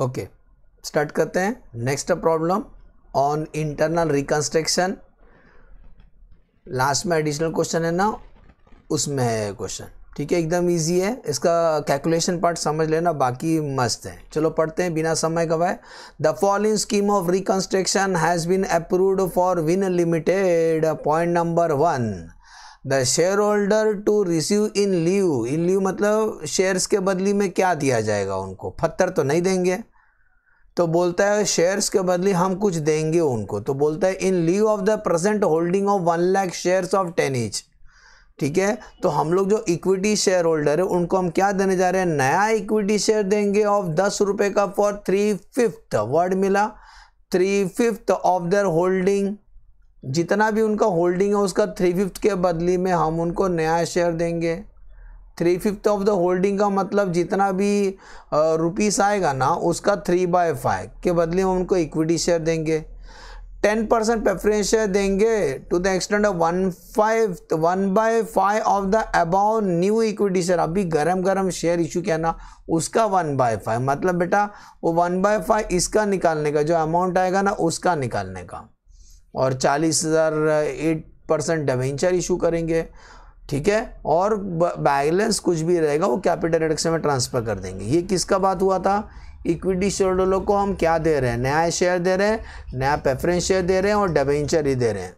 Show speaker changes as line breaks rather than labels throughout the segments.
okay start करते हैं next problem on internal reconstruction last में एडिशनल क्वेश्चन है ना उसमें है क्वेश्चन ठीक है एकदम इजी है इसका कैलकुलेशन पार्ट समझ लेना बाकी मस्त है चलो पढ़ते हैं बिना समय गवाए the following scheme of reconstruction has been approved for Win limited point number one the shareholder to receive in lieu in lieu मतलब शेयर्स के बदली में क्या दिया जाएगा उनको पत्थर तो नहीं देंगे तो बोलता है शेयर्स के बदली हम कुछ देंगे उनको तो बोलता है in lieu of the present holding of one lakh shares of ten each ठीक है तो हम लोग जो इक्विटी शेयर होल्डर है उनको हम क्या देने जा रहे हैं नया इक्विटी शेयर देंगे ऑफ दस रुपये का फॉर थ्री फिफ्थ वर्ड मिला three fifth of their holding जितना भी उनका होल्डिंग है उसका थ्री फिफ्थ के बदली में हम उनको नया शेयर देंगे three fifth of the holding का मतलब जितना भी रुपीस आएगा ना उसका थ्री बाय फाइव के बदले में उनको इक्विटी शेयर देंगे टेन परसेंट प्रेफरेंस शेयर देंगे to the extend of one five one by five of the above new equity share अभी गरम गरम शेयर इशू किया ना उसका वन बाय फाइव मतलब बेटा वो वन बाय फाइव इसका निकालने का जो अमाउंट आएगा ना उसका निकालने का और चालीस हज़ार एट परसेंट डवेंचर इशू करेंगे ठीक है और बैलेंस कुछ भी रहेगा वो कैपिटल रिडक्शन में ट्रांसफ़र कर देंगे ये किसका बात हुआ था इक्विटी शेयर होल्डरों को हम क्या दे रहे हैं नया शेयर दे रहे हैं नया प्रेफरेंस शेयर दे रहे हैं और डवेंचर ही दे रहे हैं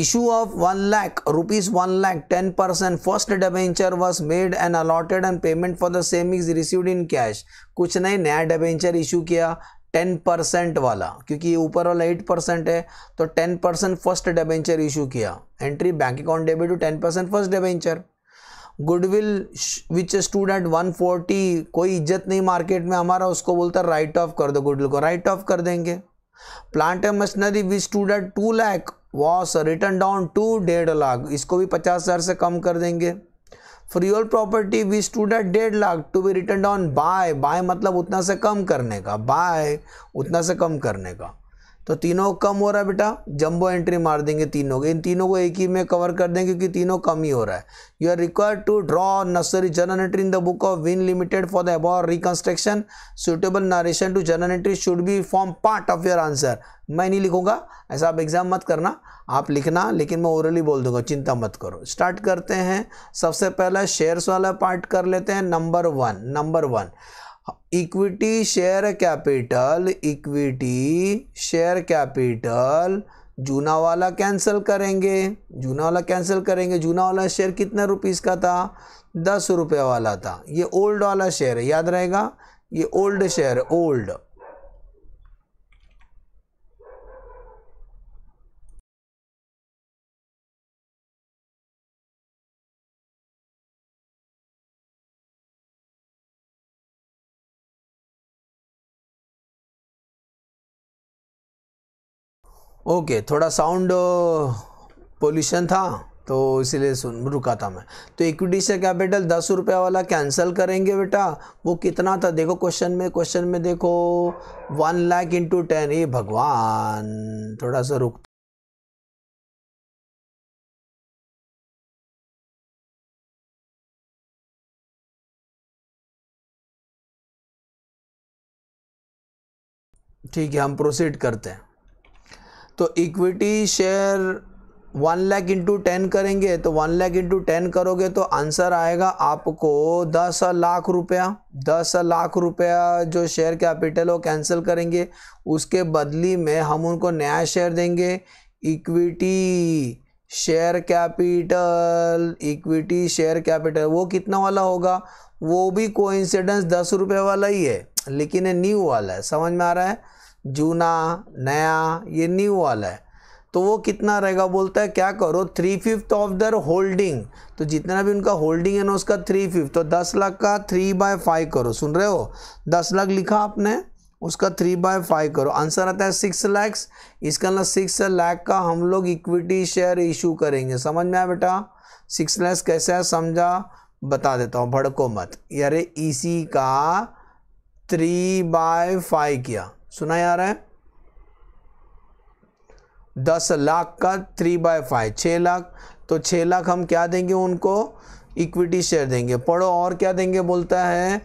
issue of one lakh rupees one lakh ten percent first debenture was made and allotted and payment for the same is received in cash कुछ नहीं नया डिबेंचर इशू किया टेन परसेंट वाला क्योंकि ऊपर वाला एट परसेंट है तो ten percent first debenture issue किया entry bank account debit to ten percent first debenture goodwill which stood at one forty कोई इज्जत नहीं मार्केट में हमारा उसको बोलता है राइट ऑफ कर दो गुडविल को राइट ऑफ कर देंगे plant and machinery which stood at two lakh was written down to डेढ़ लाख इसको भी पचास हज़ार से कम कर देंगे for your property we stood at डेढ़ lakh to be return on by by मतलब उतना से कम करने का बाय उतना से कम करने का तो तीनों कम हो रहा है बेटा जंबो एंट्री मार देंगे तीनों के इन तीनों को एक ही में कवर कर देंगे क्योंकि तीनों कम ही हो रहा है you are required to draw necessary entry in the book of win limited for the above reconstruction suitable narration to entry should be form part of your answer मैं नहीं लिखूंगा ऐसा आप एग्ज़ाम मत करना आप लिखना लेकिन मैं ओरली बोल दूंगा चिंता मत करो स्टार्ट करते हैं सबसे पहला शेयर्स वाला पार्ट कर लेते हैं number one number one equity share capital equity share capital जूना वाला कैंसिल करेंगे जूना वाला कैंसिल करेंगे जूना वाला शेयर कितने रुपीस का था दस रुपये वाला था ये ओल्ड वाला शेयर है याद रहेगा ये ओल्ड शेयर ओल्ड ओके थोड़ा साउंड पोल्यूशन था तो इसीलिए सुन रुका था मैं तो इक्विटी से कैपिटल दस रुपया वाला कैंसिल करेंगे बेटा वो कितना था देखो क्वेश्चन में क्वेश्चन में देखो वन लाख इंटू टेन ये भगवान थोड़ा सा रुक ठीक है हम प्रोसीड करते हैं तो equity share one lakh into ten करेंगे तो वन लैख इंटू टेन करोगे तो आंसर आएगा आपको दस लाख रुपया दस लाख रुपया जो शेयर कैपिटल वो कैंसिल करेंगे उसके बदली में हम उनको नया शेयर देंगे equity share capital equity share capital वो कितना वाला होगा वो भी कोइंसिडेंस दस रुपये वाला ही है लेकिन ये न्यू वाला है समझ में आ रहा है जूना नया ये न्यू वाला है तो वो कितना रहेगा बोलता है क्या करो three fifth of their holding तो जितना भी उनका होल्डिंग है ना उसका थ्री फिफ्थ तो दस लाख का थ्री बाय फाइव करो सुन रहे हो दस लाख लिखा आपने उसका थ्री बाय फाइव करो आंसर आता है सिक्स लैक्स इसका ना सिक्स लैख का हम लोग इक्विटी शेयर इशू करेंगे समझ में आया बेटा सिक्स लैक्स कैसे है समझा बता देता हूँ भड़को मत यारे इसी का थ्री बाय फाइव किया सुना आ रहा है दस लाख का थ्री बाय फाइव छः लाख तो छः लाख हम क्या देंगे उनको इक्विटी शेयर देंगे पढ़ो और क्या देंगे बोलता है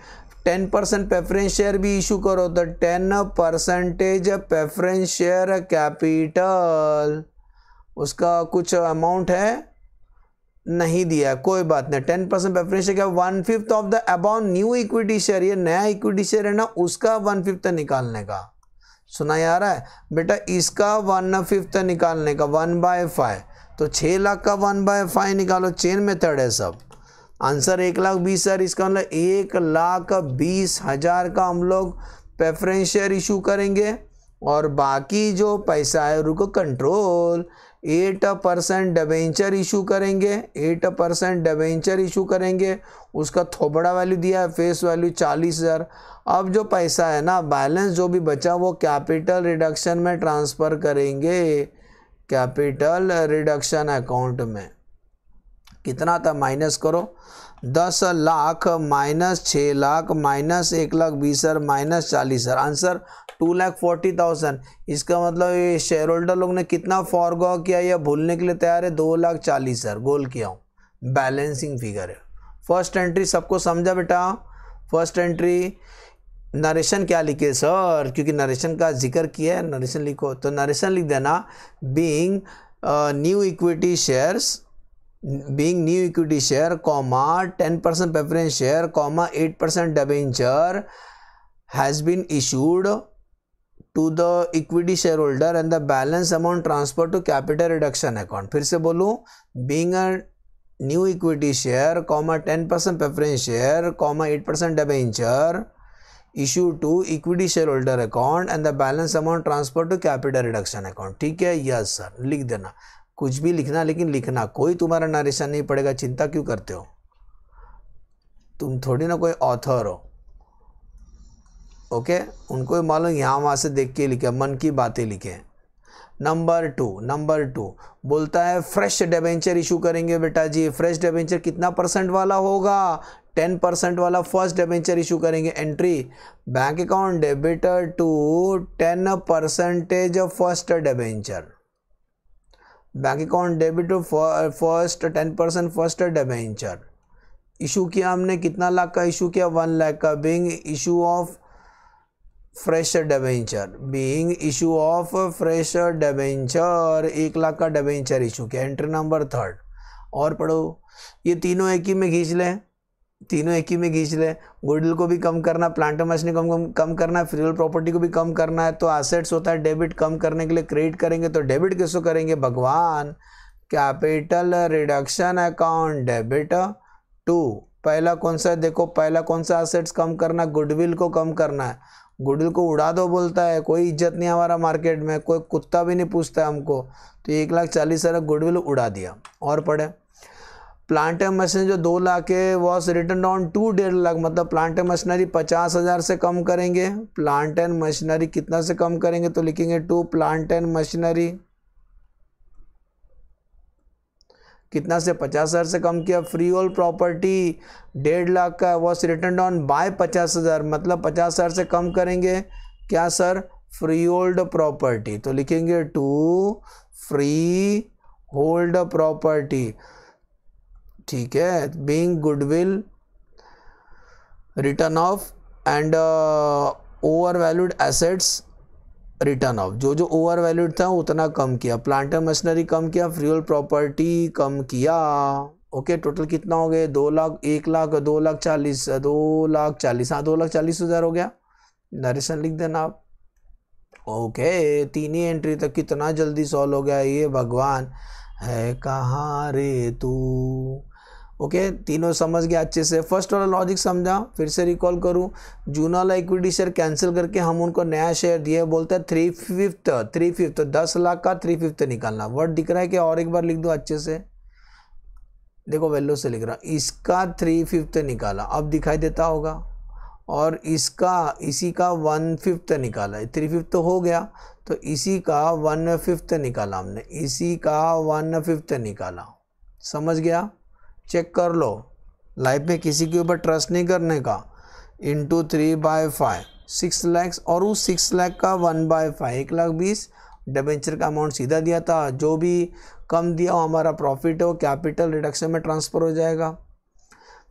टेन परसेंट प्रेफरेंस शेयर भी इशू करो तो ten percentage preference share capital उसका कुछ अमाउंट है नहीं दिया कोई बात नहीं टेन परसेंट प्रेफरेंस शेयर क्या one fifth of the about new equity share ये नया इक्विटी शेयर है ना उसका वन फिफ्थ निकालने का सुना आ रहा है बेटा इसका वन फिफ्थ निकालने का वन बाय फाइव तो छः लाख का वन बाय फाइव निकालो चेन मेथड है सब आंसर एक लाख बीस हज़ार इसका मतलब एक लाख बीस हज़ार का हम लोग प्रेफरेंस शेयर इशू करेंगे और बाकी जो पैसा है रुको control eight percent debenture issue करेंगे एट परसेंट डबेंचर इशू करेंगे उसका थोबड़ा वैल्यू दिया है फेस वैल्यू चालीस हज़ार अब जो पैसा है ना बैलेंस जो भी बचा वो कैपिटल रिडक्शन में ट्रांसफ़र करेंगे कैपिटल रिडक्शन अकाउंट में कितना था माइनस करो दस लाख माइनस छः लाख माइनस एक लाख बीस हज़ार माइनस चालीस हज़ार answer two lakh forty thousand इसका मतलब ये शेयर होल्डर लोग ने कितना फॉरगो किया या भूलने के लिए तैयार है दो लाख चालीस हज़ार गोल किया हूँ बैलेंसिंग फिगर है फर्स्ट एंट्री सबको समझा बेटा फर्स्ट एंट्री नरेशन क्या लिखे सर क्योंकि नरेशन का जिक्र किया है नरेशन लिखो तो नरेशन लिख देना being new equity shares being new equity share comma 10% preference share comma 8% debenture has been issued to the equity shareholder and the balance amount transferred to capital reduction account फिर से बोलूँ being a new equity share comma 10% preference share comma 8% debenture issued to equity shareholder account and the balance amount transferred to capital reduction account ठीक है yes sir लिख देना कुछ भी लिखना लेकिन लिखना कोई तुम्हारा नरेशन नहीं पड़ेगा चिंता क्यों करते हो तुम थोड़ी ना कोई ऑथर हो ओके उनको मालूम यहाँ वहाँ से देख के लिखे मन की बातें लिखे नंबर टू नंबर टू बोलता है फ्रेश डेवेंचर इशू करेंगे बेटा जी फ्रेश डेवेंचर कितना परसेंट वाला होगा टेन परसेंट वाला फर्स्ट डेवेंचर इशू करेंगे entry bank account debtor to ten percentage first debenture bank account debit to first ten percent first debenture issue किया हमने कितना लाख का इशू किया वन लाख का being issue of fresh debenture being issue of fresh debenture एक लाख का debenture issue किया entry number third और पढ़ो ये तीनों एक ही में खींच लें तीनों एक ही में खींच ले गुडविल को भी कम करना प्लांट मशीनी कम कम करना है प्रॉपर्टी को भी कम करना है तो एसेट्स होता है डेबिट कम करने के लिए क्रेडिट करेंगे तो डेबिट कैसे करेंगे भगवान capital reduction account debit to पहला कौन सा देखो पहला कौन सा एसेट्स कम करना गुडविल को कम करना है गुडविल को उड़ा दो बोलता है कोई इज्जत नहीं हमारा मार्केट में कोई कुत्ता भी नहीं पूछता हमको तो एक लाख चालीस हज़ार गुडविल उड़ा दिया और पढ़े प्लांट एंड मशीनरी जो दो लाख है वॉज रिटर्न ऑन टू डेढ़ लाख मतलब प्लांट एंड मशीनरी पचास हज़ार से कम करेंगे प्लांट एंड मशीनरी कितना से कम करेंगे तो लिखेंगे टू प्लांट एंड मशीनरी कितना से पचास हज़ार से कम किया फ्री ऑल प्रॉपर्टी डेढ़ लाख का वॉज रिटर्न ऑन बाय पचास हज़ार मतलब पचास हज़ार से कम करेंगे क्या सर फ्री ओल्ड प्रॉपर्टी तो लिखेंगे टू फ्री होल्ड प्रॉपर्टी ठीक है being goodwill return off and over valued assets return off जो जो ओवर वैल्यूड था उतना कम किया प्लांटर मशीनरी कम किया फ्यूल प्रॉपर्टी कम किया ओके टोटल कितना हो गए दो लाख एक लाख दो लाख चालीस दो लाख चालीस हाँ दो लाख चालीस हज़ार हो गया नरेशन लिख देना आप ओके तीन ही एंट्री तक कितना जल्दी सॉल्व हो गया ये भगवान है कहाँ रे तू ओके तीनों समझ गया अच्छे से फर्स्ट वाला लॉजिक समझा फिर से रिकॉल करूँ जून वाला इक्विटी शेयर कैंसिल करके हम उनको नया शेयर दिए बोलते हैं थ्री फिफ्थ थ्री फिफ्थ दस लाख का थ्री फिफ्थ निकालना वर्ड दिख रहा है कि और एक बार लिख दो अच्छे से देखो वेल्लो से लिख रहा इसका थ्री फिफ्थ निकाला अब दिखाई देता होगा और इसका इसी का वन फिफ्थ निकाला थ्री फिफ्थ तो हो गया तो इसी का वन फिफ्थ निकाला हमने इसी का वन फिफ्थ निकाला समझ गया चेक कर लो लाइफ में किसी के ऊपर ट्रस्ट नहीं करने का into three by five six lakhs और उस सिक्स लैख का वन बाय फाइव एक लाख बीस डिबेंचर का अमाउंट सीधा दिया था जो भी कम दिया हो हमारा प्रॉफिट हो कैपिटल रिडक्शन में ट्रांसफ़र हो जाएगा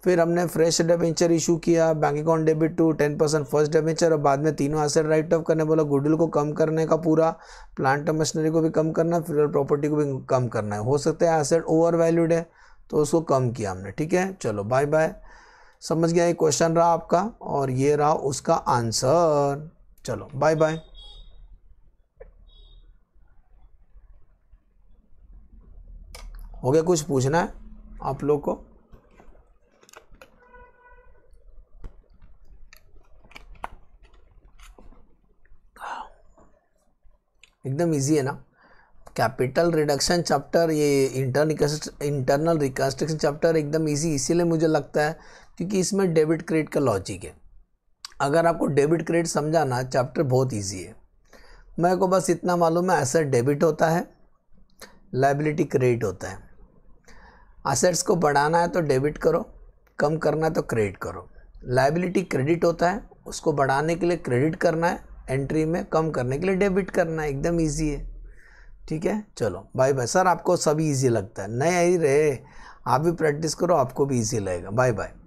फिर हमने फ्रेश डिबेंचर इशू किया bank account debit to ten percent first debenture और बाद में तीनों एसेट राइट ऑफ करने बोला गुडविल को कम करने का पूरा प्लांट मशीनरी को भी कम करना फिर प्रॉपर्टी को भी कम करना है हो सकता है एसेट ओवर वैल्यूड है तो उसको कम किया हमने ठीक है चलो बाय बाय समझ गया ये क्वेश्चन रहा आपका और ये रहा उसका आंसर चलो बाय बाय हो गया कुछ पूछना है आप लोग को एकदम इजी है ना कैपिटल रिडक्शन चैप्टर ये इंटरन इंटरनल रिकन्स्ट्रक्शन चैप्टर एकदम ईजी इसीलिए मुझे लगता है क्योंकि इसमें डेबिट क्रेडिट का लॉजिक है अगर आपको डेबिट क्रेडिट समझाना चैप्टर बहुत ईजी है मेरे को बस इतना मालूम है एसेट डेबिट होता है लाइबिलिटी क्रेडिट होता है असेट्स को बढ़ाना है तो डेबिट करो कम करना है तो क्रेडिट करो लाइबिलिटी क्रेडिट होता है उसको बढ़ाने के लिए क्रेडिट करना है एंट्री में कम करने के लिए डेबिट करना है एकदम ईजी है ठीक है चलो बाय बाय सर आपको सभी इजी लगता है नहीं रहे आप भी प्रैक्टिस करो आपको भी इजी लगेगा बाय बाय